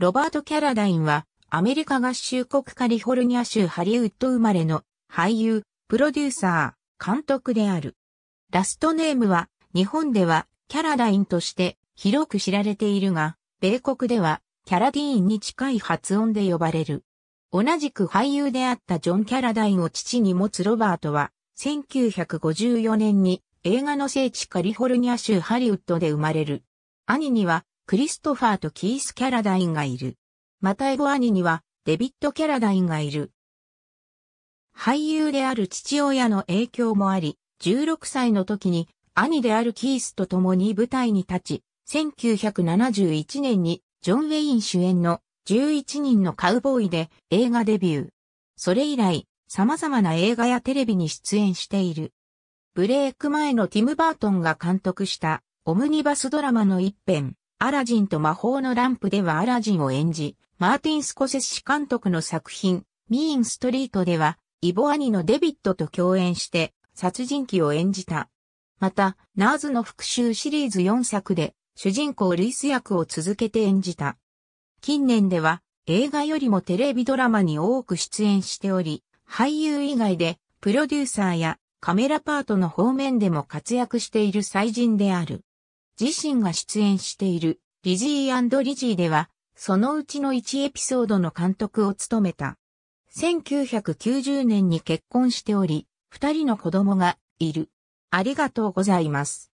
ロバート・キャラダインは、アメリカ合衆国カリフォルニア州ハリウッド生まれの俳優、プロデューサー、監督である。ラストネームは、日本ではキャラダインとして広く知られているが、米国ではキャラディーンに近い発音で呼ばれる。同じく俳優であったジョン・キャラダインを父に持つロバートは、1954年に映画の聖地カリフォルニア州ハリウッドで生まれる。兄にはクリストファーとキース・キャラダインがいる。またエゴ兄にはデビッド・キャラダインがいる。俳優である父親の影響もあり、16歳の時に兄であるキースと共に舞台に立ち、1971年にジョン・ウェイン主演の11人のカウボーイで映画デビュー。それ以来、様々な映画やテレビに出演している。ブレイク前のティム・バートンが監督したオムニバスドラマの一編、アラジンと魔法のランプではアラジンを演じ、マーティン・スコセッシ監督の作品、ミーン・ストリートでは、イボ兄のデビットと共演して、殺人鬼を演じた。また、ナーズの復讐シリーズ4作で、主人公ルイス役を続けて演じた。近年では、映画よりもテレビドラマに多く出演しており、俳優以外で、プロデューサーやカメラパートの方面でも活躍している祭人である。自身が出演しているリジーリジーでは、そのうちの1エピソードの監督を務めた。1990年に結婚しており、二人の子供がいる。ありがとうございます。